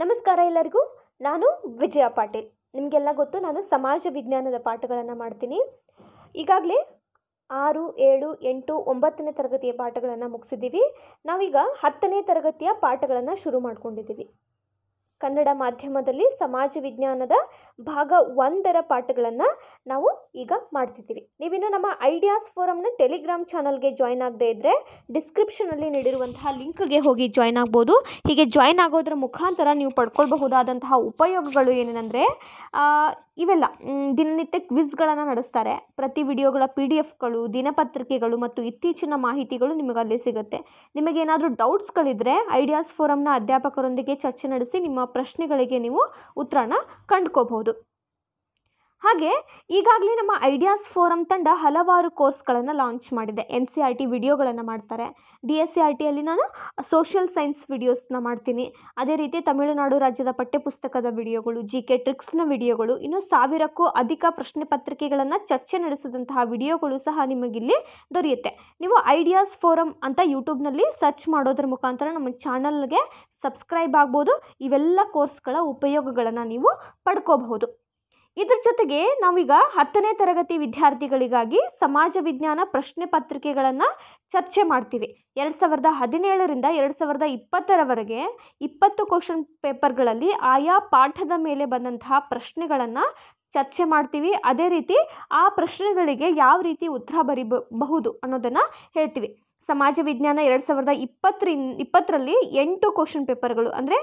ನಮಸ್ಕಾರ ಎಲ್ಲರಿಗೂ ನಾನು ವಿಜಯ ಪಾಟೀಲ್ ನಿಮಗೆಲ್ಲ ಗೊತ್ತು ನಾನು ಸಮಾಜ ವಿಜ್ಞಾನದ ಪಾಠಗಳನ್ನು ಮಾಡ್ತೀನಿ ಈಗಾಗಲೇ ಆರು ಏಳು ಎಂಟು ಒಂಬತ್ತನೇ ತರಗತಿಯ ಪಾಠಗಳನ್ನು ಮುಗಿಸಿದ್ದೀವಿ ನಾವೀಗ ಹತ್ತನೇ ತರಗತಿಯ ಪಾಠಗಳನ್ನು ಶುರು ಮಾಡ್ಕೊಂಡಿದ್ದೀವಿ ಕನ್ನಡ ಮಾಧ್ಯಮದಲ್ಲಿ ಸಮಾಜ ವಿಜ್ಞಾನದ ಭಾಗ ಒಂದರ ಪಾಠಗಳನ್ನು ನಾವು ಈಗ ಮಾಡ್ತಿದ್ದೀವಿ ನೀವಿನ್ನು ನಮ್ಮ ಐಡಿಯಾಸ್ ಫೋರಮ್ನ ಟೆಲಿಗ್ರಾಮ್ ಚಾನಲ್ಗೆ ಜಾಯ್ನ್ ಆಗದೇ ಇದ್ದರೆ ಡಿಸ್ಕ್ರಿಪ್ಷನಲ್ಲಿ ನೀಡಿರುವಂತಹ ಲಿಂಕ್ಗೆ ಹೋಗಿ ಜಾಯ್ನ್ ಆಗ್ಬೋದು ಹೀಗೆ ಜಾಯ್ನ್ ಆಗೋದ್ರ ಮುಖಾಂತರ ನೀವು ಪಡ್ಕೊಳ್ಬಹುದಾದಂತಹ ಉಪಯೋಗಗಳು ಏನೇನೆಂದರೆ ಇವೆಲ್ಲ ದಿನನಿತ್ಯ ಕ್ವಿಝ್ಗಳನ್ನು ನಡೆಸ್ತಾರೆ ಪ್ರತಿ ವಿಡಿಯೋಗಳ ಪಿ ಡಿ ಎಫ್ಗಳು ದಿನಪತ್ರಿಕೆಗಳು ಮತ್ತು ಇತ್ತೀಚಿನ ಮಾಹಿತಿಗಳು ನಿಮಗೆ ಅಲ್ಲಿ ಸಿಗುತ್ತೆ ನಿಮಗೇನಾದರೂ ಡೌಟ್ಸ್ಗಳಿದ್ದರೆ ಐಡಿಯಾಸ್ ಫೋರಮ್ನ ಅಧ್ಯಾಪಕರೊಂದಿಗೆ ಚರ್ಚೆ ನಡೆಸಿ ನಿಮ್ಮ ಪ್ರಶ್ನೆಗಳಿಗೆ ನೀವು ಉತ್ತರನ ಕಂಡುಕೋಬಹುದು ಹಾಗೆ ಈಗಾಗಲೇ ನಮ್ಮ ಐಡಿಯಾಸ್ ಫೋರಮ್ ತಂಡ ಹಲವಾರು ಕೋರ್ಸ್ಗಳನ್ನು ಲಾಂಚ್ ಮಾಡಿದೆ ಎನ್ ಸಿ ಆರ್ ಟಿ ವಿಡಿಯೋಗಳನ್ನು ಮಾಡ್ತಾರೆ ಡಿ ಎಸ್ ಸಿ ಆರ್ ಟಿಯಲ್ಲಿ ನಾನು ಸೋಷಿಯಲ್ ಸೈನ್ಸ್ ವಿಡಿಯೋಸ್ನ ಮಾಡ್ತೀನಿ ಅದೇ ರೀತಿ ತಮಿಳುನಾಡು ರಾಜ್ಯದ ಪಠ್ಯಪುಸ್ತಕದ ವಿಡಿಯೋಗಳು ಜಿ ಕೆ ಟ್ರಿಕ್ಸ್ನ ವಿಡಿಯೋಗಳು ಇನ್ನು ಸಾವಿರಕ್ಕೂ ಅಧಿಕ ಪ್ರಶ್ನೆ ಪತ್ರಿಕೆಗಳನ್ನು ಚರ್ಚೆ ನಡೆಸಿದಂತಹ ವಿಡಿಯೋಗಳು ಸಹ ನಿಮಗಿಲ್ಲಿ ದೊರೆಯುತ್ತೆ ನೀವು ಐಡಿಯಾಸ್ ಫೋರಮ್ ಅಂತ ಯೂಟ್ಯೂಬ್ನಲ್ಲಿ ಸರ್ಚ್ ಮಾಡೋದ್ರ ಮುಖಾಂತರ ನಮ್ಮ ಚಾನಲ್ಗೆ ಸಬ್ಸ್ಕ್ರೈಬ್ ಆಗ್ಬೋದು ಇವೆಲ್ಲ ಕೋರ್ಸ್ಗಳ ಉಪಯೋಗಗಳನ್ನು ನೀವು ಪಡ್ಕೋಬಹುದು ಇದ್ರ ಜೊತೆಗೆ ನಾವೀಗ ಹತ್ತನೇ ತರಗತಿ ವಿದ್ಯಾರ್ಥಿಗಳಿಗಾಗಿ ಸಮಾಜ ವಿಜ್ಞಾನ ಪ್ರಶ್ನೆ ಪತ್ರಿಕೆಗಳನ್ನು ಚರ್ಚೆ ಮಾಡ್ತೀವಿ ಎರಡು ಸಾವಿರದ ಹದಿನೇಳರಿಂದ ಎರಡು ಸಾವಿರದ ಇಪ್ಪತ್ತರವರೆಗೆ ಇಪ್ಪತ್ತು ಕ್ವಶನ್ ಪೇಪರ್ಗಳಲ್ಲಿ ಆಯಾ ಪಾಠದ ಮೇಲೆ ಬಂದಂತಹ ಪ್ರಶ್ನೆಗಳನ್ನು ಚರ್ಚೆ ಮಾಡ್ತೀವಿ ಅದೇ ರೀತಿ ಆ ಪ್ರಶ್ನೆಗಳಿಗೆ ಯಾವ ರೀತಿ ಉತ್ತರ ಬರಿಬಹುದು ಅನ್ನೋದನ್ನು ಹೇಳ್ತೀವಿ ಸಮಾಜ ವಿಜ್ಞಾನ ಎರಡು ಸಾವಿರದ ಇಪ್ಪತ್ತರಿಂದ ಇಪ್ಪತ್ತರಲ್ಲಿ ಎಂಟು ಕ್ವಶನ್ ಪೇಪರ್ಗಳು ಅಂದರೆ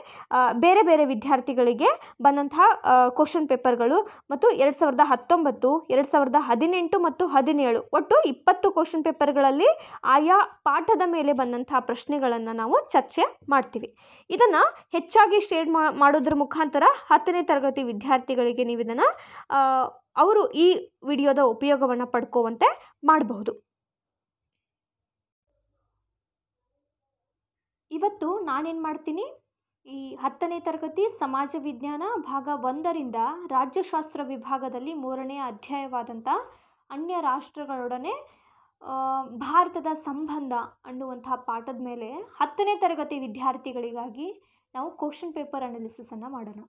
ಬೇರೆ ಬೇರೆ ವಿದ್ಯಾರ್ಥಿಗಳಿಗೆ ಬಂದಂತಹ ಕ್ವಶನ್ ಪೇಪರ್ಗಳು ಮತ್ತು ಎರಡು ಸಾವಿರದ ಹತ್ತೊಂಬತ್ತು ಎರಡು ಸಾವಿರದ ಹದಿನೆಂಟು ಮತ್ತು ಹದಿನೇಳು ಒಟ್ಟು ಇಪ್ಪತ್ತು ಕ್ವಶನ್ ಪೇಪರ್ಗಳಲ್ಲಿ ಆಯಾ ಪಾಠದ ಮೇಲೆ ಬಂದಂತಹ ಪ್ರಶ್ನೆಗಳನ್ನು ನಾವು ಚರ್ಚೆ ಮಾಡ್ತೀವಿ ಇದನ್ನು ಹೆಚ್ಚಾಗಿ ಶೇರ್ ಮಾಡೋದ್ರ ಮುಖಾಂತರ ಹತ್ತನೇ ತರಗತಿ ವಿದ್ಯಾರ್ಥಿಗಳಿಗೆ ನೀವು ಇದನ್ನು ಅವರು ಈ ವಿಡಿಯೋದ ಉಪಯೋಗವನ್ನು ಪಡ್ಕೋವಂತೆ ಮಾಡಬಹುದು ಇವತ್ತು ನಾನೇನು ಮಾಡ್ತೀನಿ ಈ ಹತ್ತನೇ ತರಗತಿ ಸಮಾಜ ವಿಜ್ಞಾನ ಭಾಗ ಒಂದರಿಂದ ರಾಜ್ಯಶಾಸ್ತ್ರ ವಿಭಾಗದಲ್ಲಿ ಮೂರನೇ ಅಧ್ಯಾಯವಾದಂಥ ಅನ್ಯ ರಾಷ್ಟ್ರಗಳೊಡನೆ ಭಾರತದ ಸಂಬಂಧ ಅನ್ನುವಂತಹ ಪಾಠದ ಮೇಲೆ ಹತ್ತನೇ ತರಗತಿ ವಿದ್ಯಾರ್ಥಿಗಳಿಗಾಗಿ ನಾವು ಕ್ವಶನ್ ಪೇಪರ್ ಅನಾಲಿಸಿಸನ್ನು ಮಾಡೋಣ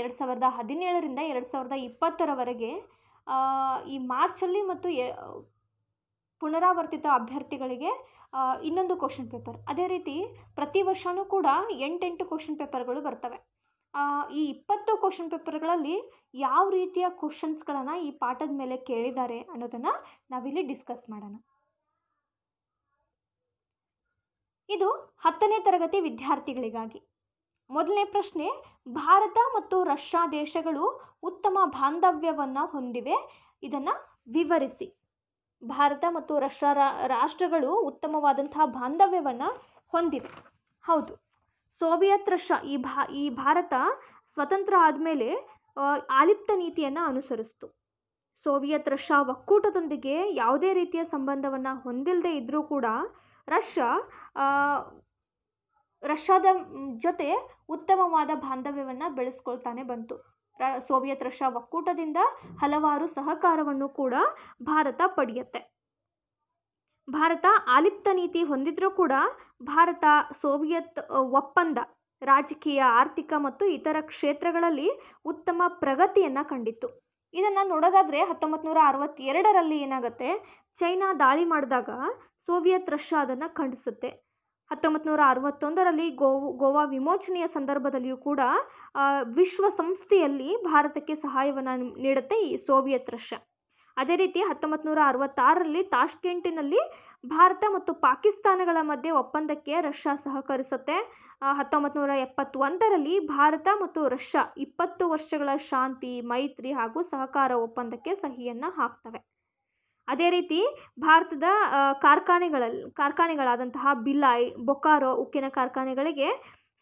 ಎರಡು ಸಾವಿರದ ಹದಿನೇಳರಿಂದ ಎರಡು ಸಾವಿರದ ಇಪ್ಪತ್ತರವರೆಗೆ ಈ ಮಾರ್ಚಲ್ಲಿ ಮತ್ತು ಪುನರಾವರ್ತಿತ ಅಭ್ಯರ್ಥಿಗಳಿಗೆ ಇನ್ನೊಂದು ಕ್ವಶನ್ ಪೇಪರ್ ಅದೇ ರೀತಿ ಪ್ರತಿ ವರ್ಷವೂ ಕೂಡ ಎಂಟೆಂಟು ಕ್ವಶನ್ ಪೇಪರ್ಗಳು ಬರ್ತವೆ ಈ ಇಪ್ಪತ್ತು ಕ್ವಶನ್ ಪೇಪರ್ಗಳಲ್ಲಿ ಯಾವ ರೀತಿಯ ಕ್ವಶನ್ಸ್ಗಳನ್ನು ಈ ಪಾಠದ ಮೇಲೆ ಕೇಳಿದ್ದಾರೆ ಅನ್ನೋದನ್ನು ನಾವಿಲ್ಲಿ ಡಿಸ್ಕಸ್ ಮಾಡೋಣ ಇದು ಹತ್ತನೇ ತರಗತಿ ವಿದ್ಯಾರ್ಥಿಗಳಿಗಾಗಿ ಮೊದಲನೇ ಪ್ರಶ್ನೆ ಭಾರತ ಮತ್ತು ರಷ್ಯಾ ದೇಶಗಳು ಉತ್ತಮ ಬಾಂಧವ್ಯವನ್ನು ಹೊಂದಿವೆ ಇದನ್ನು ವಿವರಿಸಿ ಭಾರತ ಮತ್ತು ರಷ್ಯಾ ರಾಷ್ಟ್ರಗಳು ಉತ್ತಮವಾದಂತಹ ಬಾಂಧವ್ಯವನ್ನು ಹೊಂದಿವೆ ಹೌದು ಸೋವಿಯತ್ ರಷ್ಯಾ ಈ ಭಾ ಈ ಭಾರತ ಸ್ವತಂತ್ರ ಆದಮೇಲೆ ಆಲಿಪ್ತ ನೀತಿಯನ್ನು ಅನುಸರಿಸ್ತು ಸೋವಿಯತ್ ರಷ್ಯಾ ಒಕ್ಕೂಟದೊಂದಿಗೆ ಯಾವುದೇ ರೀತಿಯ ಸಂಬಂಧವನ್ನು ಹೊಂದಿಲ್ಲದೆ ಇದ್ದರೂ ಕೂಡ ರಷ್ಯಾ ರಷ್ಯಾದ ಜೊತೆ ಉತ್ತಮವಾದ ಬಾಂಧವ್ಯವನ್ನು ಬೆಳೆಸ್ಕೊಳ್ತಾನೆ ಬಂತು ಸೋವಿಯತ್ ರಷ್ಯಾ ಒಕ್ಕೂಟದಿಂದ ಹಲವಾರು ಸಹಕಾರವನ್ನು ಕೂಡ ಭಾರತ ಪಡೆಯುತ್ತೆ ಭಾರತ ಆಲಿಪ್ತ ನೀತಿ ಹೊಂದಿದ್ರೂ ಕೂಡ ಭಾರತ ಸೋವಿಯತ್ ಒಪ್ಪಂದ ರಾಜಕೀಯ ಆರ್ಥಿಕ ಮತ್ತು ಇತರ ಕ್ಷೇತ್ರಗಳಲ್ಲಿ ಉತ್ತಮ ಪ್ರಗತಿಯನ್ನು ಕಂಡಿತ್ತು ಇದನ್ನು ನೋಡೋದಾದರೆ ಹತ್ತೊಂಬತ್ತು ನೂರ ಅರವತ್ತೆರಡರಲ್ಲಿ ಏನಾಗುತ್ತೆ ಚೈನಾ ದಾಳಿ ಮಾಡಿದಾಗ ಸೋವಿಯತ್ ರಷ್ಯಾ ಅದನ್ನು ಖಂಡಿಸುತ್ತೆ ಹತ್ತೊಂಬತ್ತು ನೂರ ಅರವತ್ತೊಂದರಲ್ಲಿ ಗೋ ಗೋವಾ ವಿಮೋಚನೆಯ ಸಂದರ್ಭದಲ್ಲಿಯೂ ಕೂಡ ವಿಶ್ವಸಂಸ್ಥೆಯಲ್ಲಿ ಭಾರತಕ್ಕೆ ಸಹಾಯವನ್ನು ನೀಡುತ್ತೆ ಈ ಸೋವಿಯತ್ ರಷ್ಯಾ ಅದೇ ರೀತಿ ಹತ್ತೊಂಬತ್ತು ನೂರ ಅರವತ್ತಾರರಲ್ಲಿ ತಾಷ್ಕೆಂಟಿನಲ್ಲಿ ಭಾರತ ಮತ್ತು ಪಾಕಿಸ್ತಾನಗಳ ಮಧ್ಯೆ ಒಪ್ಪಂದಕ್ಕೆ ರಷ್ಯಾ ಸಹಕರಿಸುತ್ತೆ ಹತ್ತೊಂಬತ್ತು ನೂರ ಎಪ್ಪತ್ತೊಂದರಲ್ಲಿ ಭಾರತ ಮತ್ತು ರಷ್ಯಾ ಇಪ್ಪತ್ತು ವರ್ಷಗಳ ಶಾಂತಿ ಮೈತ್ರಿ ಹಾಗೂ ಸಹಕಾರ ಒಪ್ಪಂದಕ್ಕೆ ಸಹಿಯನ್ನು ಹಾಕ್ತವೆ ಅದೇ ರೀತಿ ಭಾರತದ ಕಾರ್ಖಾನೆಗಳಲ್ಲಿ ಕಾರ್ಖಾನೆಗಳಾದಂತಹ ಬಿಲಾಯ್ ಬೊಕಾರೋ ಉಕ್ಕಿನ ಕಾರ್ಖಾನೆಗಳಿಗೆ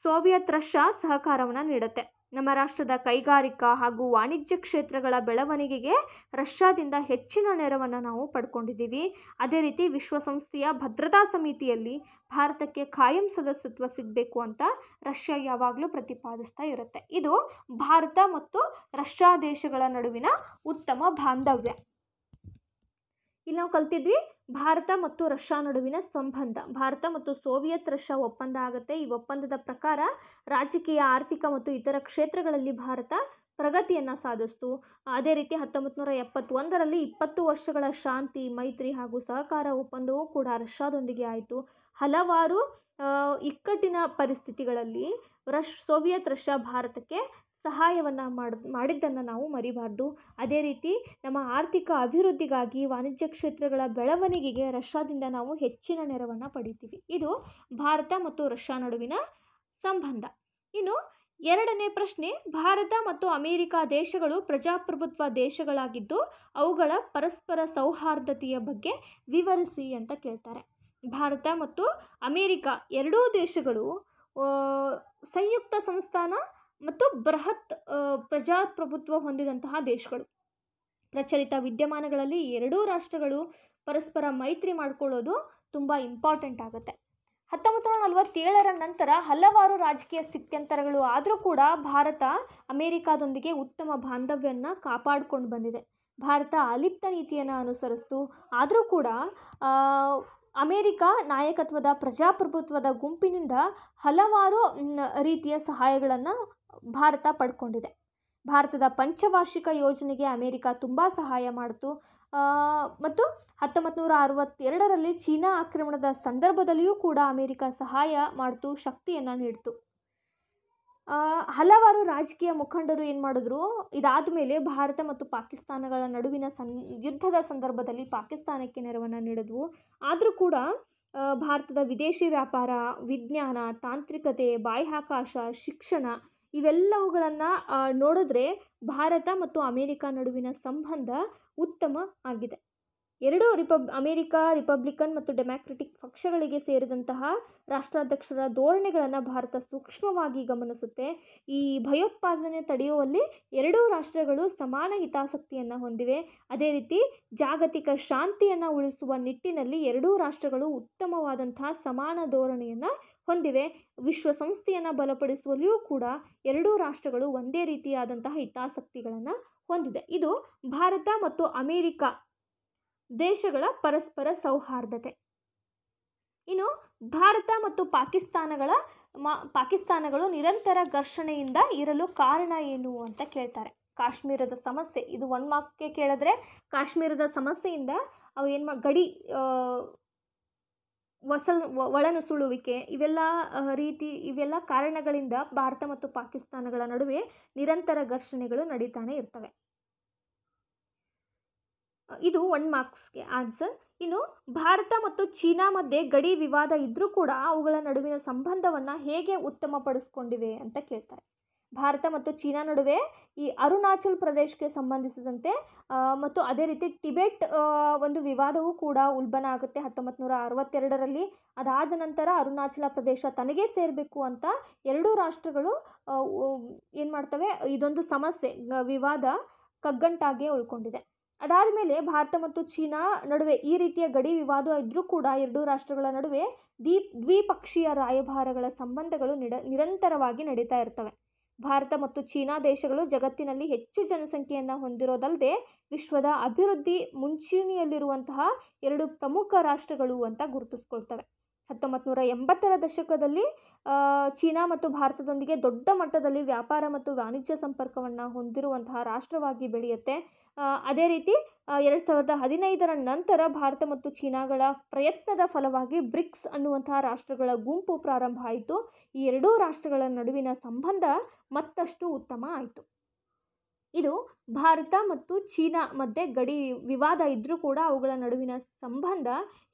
ಸೋವಿಯತ್ ರಷ್ಯಾ ಸಹಕಾರವನ್ನು ನೀಡುತ್ತೆ ನಮ್ಮ ರಾಷ್ಟ್ರದ ಕೈಗಾರಿಕಾ ಹಾಗೂ ವಾಣಿಜ್ಯ ಕ್ಷೇತ್ರಗಳ ಬೆಳವಣಿಗೆಗೆ ರಷ್ಯಾದಿಂದ ಹೆಚ್ಚಿನ ನೆರವನ್ನು ನಾವು ಪಡ್ಕೊಂಡಿದ್ದೀವಿ ಅದೇ ರೀತಿ ವಿಶ್ವಸಂಸ್ಥೆಯ ಭದ್ರತಾ ಸಮಿತಿಯಲ್ಲಿ ಭಾರತಕ್ಕೆ ಕಾಯಂ ಸದಸ್ಯತ್ವ ಸಿಗಬೇಕು ಅಂತ ರಷ್ಯಾ ಯಾವಾಗಲೂ ಪ್ರತಿಪಾದಿಸ್ತಾ ಇರುತ್ತೆ ಇದು ಭಾರತ ಮತ್ತು ರಷ್ಯಾ ದೇಶಗಳ ನಡುವಿನ ಉತ್ತಮ ಬಾಂಧವ್ಯ ಇಲ್ಲಿ ನಾವು ಕಲ್ತಿದ್ವಿ ಭಾರತ ಮತ್ತು ರಷ್ಯಾ ನಡುವಿನ ಸಂಬಂಧ ಭಾರತ ಮತ್ತು ಸೋವಿಯತ್ ರಷ್ಯಾ ಒಪ್ಪಂದ ಆಗುತ್ತೆ ಈ ಒಪ್ಪಂದದ ಪ್ರಕಾರ ರಾಜಕೀಯ ಆರ್ಥಿಕ ಮತ್ತು ಇತರ ಕ್ಷೇತ್ರಗಳಲ್ಲಿ ಭಾರತ ಪ್ರಗತಿಯನ್ನು ಸಾಧಿಸ್ತು ಅದೇ ರೀತಿ ಹತ್ತೊಂಬತ್ತು ನೂರ ಎಪ್ಪತ್ತೊಂದರಲ್ಲಿ ಇಪ್ಪತ್ತು ವರ್ಷಗಳ ಶಾಂತಿ ಮೈತ್ರಿ ಹಾಗೂ ಸಹಕಾರ ಒಪ್ಪಂದವೂ ಕೂಡ ರಷ್ಯಾದೊಂದಿಗೆ ಆಯಿತು ಹಲವಾರು ಇಕ್ಕಟ್ಟಿನ ಪರಿಸ್ಥಿತಿಗಳಲ್ಲಿ ರಷ್ ಸೋವಿಯತ್ ರಷ್ಯಾ ಭಾರತಕ್ಕೆ ಸಹಾಯವನ್ನು ಮಾಡಿ ಮಾಡಿದ್ದನ್ನು ನಾವು ಮರಿಬಾರದು ಅದೇ ರೀತಿ ನಮ್ಮ ಆರ್ಥಿಕ ಅಭಿವೃದ್ಧಿಗಾಗಿ ವಾಣಿಜ್ಯ ಕ್ಷೇತ್ರಗಳ ಬೆಳವಣಿಗೆಗೆ ರಷ್ಯಾದಿಂದ ನಾವು ಹೆಚ್ಚಿನ ನೆರವನ್ನು ಪಡಿತೀವಿ ಇದು ಭಾರತ ಮತ್ತು ರಷ್ಯಾ ನಡುವಿನ ಸಂಬಂಧ ಇನ್ನು ಎರಡನೇ ಪ್ರಶ್ನೆ ಭಾರತ ಮತ್ತು ಅಮೇರಿಕಾ ದೇಶಗಳು ಪ್ರಜಾಪ್ರಭುತ್ವ ದೇಶಗಳಾಗಿದ್ದು ಅವುಗಳ ಪರಸ್ಪರ ಸೌಹಾರ್ದತೆಯ ಬಗ್ಗೆ ವಿವರಿಸಿ ಅಂತ ಕೇಳ್ತಾರೆ ಭಾರತ ಮತ್ತು ಅಮೇರಿಕಾ ಎರಡೂ ದೇಶಗಳು ಸಂಯುಕ್ತ ಸಂಸ್ಥಾನ ಮತ್ತು ಬೃಹತ್ ಪ್ರಜಾಪ್ರಭುತ್ವ ಹೊಂದಿದಂತಹ ದೇಶಗಳು ಪ್ರಚಲಿತ ವಿದ್ಯಮಾನಗಳಲ್ಲಿ ಎರಡೂ ರಾಷ್ಟ್ರಗಳು ಪರಸ್ಪರ ಮೈತ್ರಿ ಮಾಡಿಕೊಳ್ಳೋದು ತುಂಬ ಇಂಪಾರ್ಟೆಂಟ್ ಆಗುತ್ತೆ ಹತ್ತೊಂಬತ್ತು ನಲವತ್ತೇಳರ ನಂತರ ಹಲವಾರು ರಾಜಕೀಯ ಸ್ಥಿತ್ಯಂತರಗಳು ಆದರೂ ಕೂಡ ಭಾರತ ಅಮೇರಿಕಾದೊಂದಿಗೆ ಉತ್ತಮ ಬಾಂಧವ್ಯವನ್ನು ಕಾಪಾಡಿಕೊಂಡು ಬಂದಿದೆ ಭಾರತ ಅಲಿಪ್ತ ನೀತಿಯನ್ನು ಅನುಸರಿಸ್ತು ಆದರೂ ಕೂಡ ಅಮೇರಿಕಾ ನಾಯಕತ್ವದ ಪ್ರಜಾಪ್ರಭುತ್ವದ ಗುಂಪಿನಿಂದ ಹಲವಾರು ರೀತಿಯ ಸಹಾಯಗಳನ್ನು ಭಾರತ ಪಡ್ಕೊಂಡಿದೆ ಭಾರತದ ಪಂಚವಾರ್ಷಿಕ ಯೋಜನೆಗೆ ಅಮೇರಿಕ ತುಂಬ ಸಹಾಯ ಮಾಡಿತು ಮತ್ತು ಹತ್ತೊಂಬತ್ತು ನೂರ ಅರವತ್ತೆರಡರಲ್ಲಿ ಚೀನಾ ಆಕ್ರಮಣದ ಸಂದರ್ಭದಲ್ಲಿಯೂ ಕೂಡ ಅಮೇರಿಕ ಸಹಾಯ ಮಾಡಿತು ಶಕ್ತಿಯನ್ನು ನೀಡಿತು ಹಲವಾರು ರಾಜಕೀಯ ಮುಖಂಡರು ಏನು ಮಾಡಿದ್ರು ಇದಾದ ಮೇಲೆ ಭಾರತ ಮತ್ತು ಪಾಕಿಸ್ತಾನಗಳ ನಡುವಿನ ಸನ್ ಯುದ್ಧದ ಸಂದರ್ಭದಲ್ಲಿ ಪಾಕಿಸ್ತಾನಕ್ಕೆ ನೆರವನ್ನು ನೀಡಿದ್ವು ಆದರೂ ಕೂಡ ಭಾರತದ ವಿದೇಶಿ ವ್ಯಾಪಾರ ವಿಜ್ಞಾನ ತಾಂತ್ರಿಕತೆ ಬಾಹ್ಯಾಕಾಶ ಶಿಕ್ಷಣ ಇವೆಲ್ಲವುಗಳನ್ನು ನೋಡಿದ್ರೆ ಭಾರತ ಮತ್ತು ಅಮೇರಿಕಾ ನಡುವಿನ ಸಂಬಂಧ ಉತ್ತಮ ಆಗಿದೆ ಎರಡೂ ರಿಪಬ್ ಅಮೇರಿಕಾ ರಿಪಬ್ಲಿಕನ್ ಮತ್ತು ಡೆಮಾಕ್ರೆಟಿಕ್ ಪಕ್ಷಗಳಿಗೆ ಸೇರಿದಂತಹ ರಾಷ್ಟ್ರಾಧ್ಯಕ್ಷರ ಧೋರಣೆಗಳನ್ನು ಭಾರತ ಸೂಕ್ಷ್ಮವಾಗಿ ಗಮನಿಸುತ್ತೆ ಈ ಭಯೋತ್ಪಾದನೆ ತಡೆಯುವಲ್ಲಿ ಎರಡೂ ರಾಷ್ಟ್ರಗಳು ಸಮಾನ ಹಿತಾಸಕ್ತಿಯನ್ನು ಹೊಂದಿವೆ ಅದೇ ರೀತಿ ಜಾಗತಿಕ ಶಾಂತಿಯನ್ನು ಉಳಿಸುವ ನಿಟ್ಟಿನಲ್ಲಿ ಎರಡೂ ರಾಷ್ಟ್ರಗಳು ಉತ್ತಮವಾದಂತಹ ಸಮಾನ ಧೋರಣೆಯನ್ನು ಹೊಂದಿವೆ ವಿಶ್ವಸಂಸ್ಥೆಯನ್ನು ಬಲಪಡಿಸುವಲ್ಲಿಯೂ ಕೂಡ ಎರಡೂ ರಾಷ್ಟ್ರಗಳು ಒಂದೇ ರೀತಿಯಾದಂತಹ ಹಿತಾಸಕ್ತಿಗಳನ್ನು ಹೊಂದಿದೆ ಇದು ಭಾರತ ಮತ್ತು ಅಮೇರಿಕ ದೇಶಗಳ ಪರಸ್ಪರ ಸೌಹಾರ್ದತೆ ಇನ್ನು ಭಾರತ ಮತ್ತು ಪಾಕಿಸ್ತಾನಗಳ ಮಾ ಪಾಕಿಸ್ತಾನಗಳು ನಿರಂತರ ಘರ್ಷಣೆಯಿಂದ ಇರಲು ಕಾರಣ ಏನು ಅಂತ ಕೇಳ್ತಾರೆ ಕಾಶ್ಮೀರದ ಸಮಸ್ಯೆ ಇದು ಒನ್ ಮಾರ್ಕ್ಗೆ ಕೇಳಿದ್ರೆ ಕಾಶ್ಮೀರದ ಸಮಸ್ಯೆಯಿಂದ ಅವು ಏನು ಮಾ ಗಡಿ ವಸಲ್ ಒಳನುಸುಳುವಿಕೆ ಇವೆಲ್ಲ ರೀತಿ ಇವೆಲ್ಲ ಕಾರಣಗಳಿಂದ ಭಾರತ ಮತ್ತು ಪಾಕಿಸ್ತಾನಗಳ ನಡುವೆ ನಿರಂತರ ಘರ್ಷಣೆಗಳು ನಡೀತಾನೆ ಇರ್ತವೆ ಇದು ಒನ್ ಮಾರ್ಕ್ಸ್ಗೆ ಆನ್ಸರ್ ಇನ್ನು ಭಾರತ ಮತ್ತು ಚೀನಾ ಮಧ್ಯೆ ಗಡಿ ವಿವಾದ ಇದ್ದರೂ ಕೂಡ ಅವುಗಳ ನಡುವಿನ ಸಂಬಂಧವನ್ನು ಹೇಗೆ ಉತ್ತಮಪಡಿಸ್ಕೊಂಡಿವೆ ಅಂತ ಕೇಳ್ತಾರೆ ಭಾರತ ಮತ್ತು ಚೀನಾ ನಡುವೆ ಈ ಅರುಣಾಚಲ್ ಪ್ರದೇಶಕ್ಕೆ ಸಂಬಂಧಿಸಿದಂತೆ ಮತ್ತು ಅದೇ ರೀತಿ ಟಿಬೆಟ್ ಒಂದು ವಿವಾದವೂ ಕೂಡ ಉಲ್ಬಣ ಆಗುತ್ತೆ ಹತ್ತೊಂಬತ್ತು ನೂರ ಅರವತ್ತೆರಡರಲ್ಲಿ ಅದಾದ ನಂತರ ಅರುಣಾಚಲ ಪ್ರದೇಶ ತನಗೇ ಸೇರಬೇಕು ಅಂತ ಎರಡೂ ರಾಷ್ಟ್ರಗಳು ಏನು ಮಾಡ್ತವೆ ಇದೊಂದು ಸಮಸ್ಯೆ ವಿವಾದ ಕಗ್ಗಂಟಾಗೇ ಉಳ್ಕೊಂಡಿದೆ ಅದಾದ ಮೇಲೆ ಭಾರತ ಮತ್ತು ಚೀನಾ ನಡುವೆ ಈ ರೀತಿಯ ಗಡಿ ವಿವಾದ ಇದ್ದರೂ ಕೂಡ ಎರಡೂ ರಾಷ್ಟ್ರಗಳ ನಡುವೆ ದ್ವಿ ದ್ವಿಪಕ್ಷೀಯ ರಾಯಭಾರಗಳ ಸಂಬಂಧಗಳು ನಿಡ ನಿರಂತರವಾಗಿ ನಡೀತಾ ಇರ್ತವೆ ಭಾರತ ಮತ್ತು ಚೀನಾ ದೇಶಗಳು ಜಗತ್ತಿನಲ್ಲಿ ಹೆಚ್ಚು ಜನಸಂಖ್ಯೆಯನ್ನು ಹೊಂದಿರೋದಲ್ಲದೆ ವಿಶ್ವದ ಅಭಿವೃದ್ಧಿ ಮುಂಚೂಣಿಯಲ್ಲಿರುವಂತಹ ಎರಡು ಪ್ರಮುಖ ರಾಷ್ಟ್ರಗಳು ಅಂತ ಗುರುತಿಸ್ಕೊಳ್ತವೆ ಹತ್ತೊಂಬತ್ತು ನೂರ ಎಂಬತ್ತರ ದಶಕದಲ್ಲಿ ಚೀನಾ ಮತ್ತು ಭಾರತದೊಂದಿಗೆ ದೊಡ್ಡ ಮಟ್ಟದಲ್ಲಿ ವ್ಯಾಪಾರ ಮತ್ತು ವಾಣಿಜ್ಯ ಸಂಪರ್ಕವನ್ನು ಹೊಂದಿರುವಂತಹ ರಾಷ್ಟ್ರವಾಗಿ ಬೆಳೆಯುತ್ತೆ ಅದೇ ರೀತಿ ಎರಡು ಸಾವಿರದ ಹದಿನೈದರ ನಂತರ ಭಾರತ ಮತ್ತು ಚೀನಾಗಳ ಪ್ರಯತ್ನದ ಫಲವಾಗಿ ಬ್ರಿಕ್ಸ್ ಅನ್ನುವಂತಹ ರಾಷ್ಟ್ರಗಳ ಗುಂಪು ಪ್ರಾರಂಭ ಆಯಿತು ಈ ಎರಡೂ ರಾಷ್ಟ್ರಗಳ ನಡುವಿನ ಸಂಬಂಧ ಮತ್ತಷ್ಟು ಉತ್ತಮ ಆಯಿತು ಇದು ಭಾರತ ಮತ್ತು ಚೀನಾ ಮಧ್ಯೆ ಗಡಿ ವಿವಾದ ಇದ್ದರೂ ಕೂಡ ಅವುಗಳ ನಡುವಿನ ಸಂಬಂಧ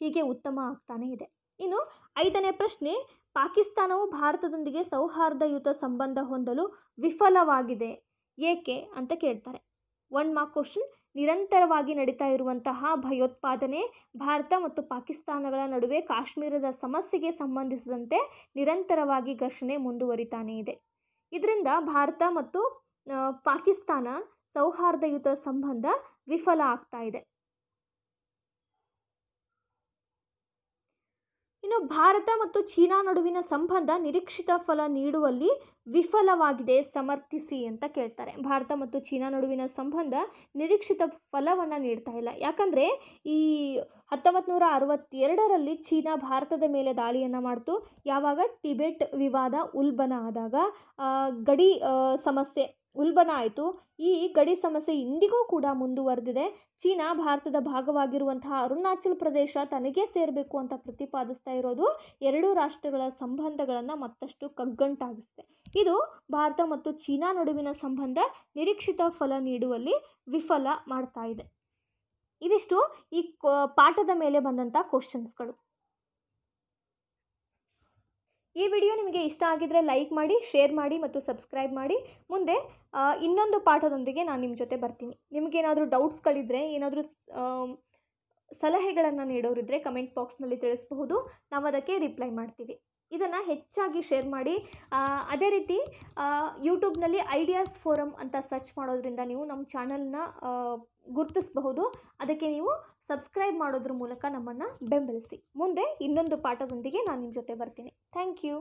ಹೀಗೆ ಉತ್ತಮ ಆಗ್ತಾನೆ ಇದೆ ಇನ್ನು ಐದನೇ ಪ್ರಶ್ನೆ ಪಾಕಿಸ್ತಾನವು ಭಾರತದೊಂದಿಗೆ ಸೌಹಾರ್ದಯುತ ಸಂಬಂಧ ಹೊಂದಲು ವಿಫಲವಾಗಿದೆ ಏಕೆ ಅಂತ ಕೇಳ್ತಾರೆ ಒನ್ ಮಾರ್ಕ್ ಕ್ವಶನ್ ನಿರಂತರವಾಗಿ ನಡೀತಾ ಇರುವಂತಹ ಭಯೋತ್ಪಾದನೆ ಭಾರತ ಮತ್ತು ಪಾಕಿಸ್ತಾನಗಳ ನಡುವೆ ಕಾಶ್ಮೀರದ ಸಮಸ್ಯೆಗೆ ಸಂಬಂಧಿಸಿದಂತೆ ನಿರಂತರವಾಗಿ ಘರ್ಷಣೆ ಮುಂದುವರಿತಾನೆ ಇದೆ ಇದರಿಂದ ಭಾರತ ಮತ್ತು ಪಾಕಿಸ್ತಾನ ಸೌಹಾರ್ದಯುತ ಸಂಬಂಧ ವಿಫಲ ಆಗ್ತಾ ಇದೆ ಇನ್ನು ಭಾರತ ಮತ್ತು ಚೀನಾ ನಡುವಿನ ಸಂಬಂಧ ನಿರೀಕ್ಷಿತ ಫಲ ನೀಡುವಲ್ಲಿ ವಿಫಲವಾಗಿದೆ ಸಮರ್ಥಿಸಿ ಅಂತ ಕೇಳ್ತಾರೆ ಭಾರತ ಮತ್ತು ಚೀನಾ ನಡುವಿನ ಸಂಬಂಧ ನಿರೀಕ್ಷಿತ ಫಲವನ್ನು ನೀಡ್ತಾ ಇಲ್ಲ ಯಾಕಂದರೆ ಈ ಹತ್ತೊಂಬತ್ತು ನೂರ ಅರವತ್ತೆರಡರಲ್ಲಿ ಚೀನಾ ಭಾರತದ ಮೇಲೆ ದಾಳಿಯನ್ನು ಮಾಡಿತು ಯಾವಾಗ ಟಿಬೆಟ್ ವಿವಾದ ಉಲ್ಬಣ ಆದಾಗ ಗಡಿ ಸಮಸ್ಯೆ ಉಲ್ಬಣ ಆಯಿತು ಈ ಗಡಿ ಸಮಸ್ಯೆ ಇಂದಿಗೂ ಕೂಡ ಮುಂದುವರೆದಿದೆ ಚೀನಾ ಭಾರತದ ಭಾಗವಾಗಿರುವಂತಹ ಅರುಣಾಚಲ ಪ್ರದೇಶ ತನಗೇ ಸೇರಬೇಕು ಅಂತ ಪ್ರತಿಪಾದಿಸ್ತಾ ಇರೋದು ಎರಡೂ ರಾಷ್ಟ್ರಗಳ ಸಂಬಂಧಗಳನ್ನು ಮತ್ತಷ್ಟು ಕಗ್ಗಂಟಾಗಿಸಿದೆ ಇದು ಭಾರತ ಮತ್ತು ಚೀನಾ ನಡುವಿನ ಸಂಬಂಧ ನಿರೀಕ್ಷಿತ ಫಲ ನೀಡುವಲ್ಲಿ ವಿಫಲ ಮಾಡ್ತಾ ಇದೆ ಇವಿಷ್ಟು ಈ ಪಾಠದ ಮೇಲೆ ಬಂದಂಥ ಕ್ವಶನ್ಸ್ಗಳು ಈ ವಿಡಿಯೋ ನಿಮಗೆ ಇಷ್ಟ ಆಗಿದ್ದರೆ ಲೈಕ್ ಮಾಡಿ ಶೇರ್ ಮಾಡಿ ಮತ್ತು ಸಬ್ಸ್ಕ್ರೈಬ್ ಮಾಡಿ ಮುಂದೆ ಇನ್ನೊಂದು ಪಾಠದೊಂದಿಗೆ ನಾನು ನಿಮ್ಮ ಜೊತೆ ಬರ್ತೀನಿ ನಿಮಗೇನಾದರೂ ಡೌಟ್ಸ್ಗಳಿದ್ರೆ ಏನಾದರೂ ಸಲಹೆಗಳನ್ನು ನೀಡೋರಿದ್ದರೆ ಕಮೆಂಟ್ ಬಾಕ್ಸ್ನಲ್ಲಿ ತಿಳಿಸಬಹುದು ನಾವು ಅದಕ್ಕೆ ರಿಪ್ಲೈ ಮಾಡ್ತೀವಿ ಇದನ್ನು ಹೆಚ್ಚಾಗಿ ಶೇರ್ ಮಾಡಿ ಅದೇ ರೀತಿ ಯೂಟ್ಯೂಬ್ನಲ್ಲಿ ಐಡಿಯಾಸ್ ಫೋರಮ್ ಅಂತ ಸರ್ಚ್ ಮಾಡೋದ್ರಿಂದ ನೀವು ನಮ್ಮ ಚಾನಲ್ನ ಗುರುತಿಸಬಹುದು ಅದಕ್ಕೆ ನೀವು ಸಬ್ಸ್ಕ್ರೈಬ್ ಮಾಡೋದ್ರ ಮೂಲಕ ನಮ್ಮನ್ನು ಬೆಂಬಲಿಸಿ ಮುಂದೆ ಇನ್ನೊಂದು ಪಾಠದೊಂದಿಗೆ ನಾನು ನಿಮ್ಮ ಜೊತೆ ಬರ್ತೀನಿ ಥ್ಯಾಂಕ್ ಯು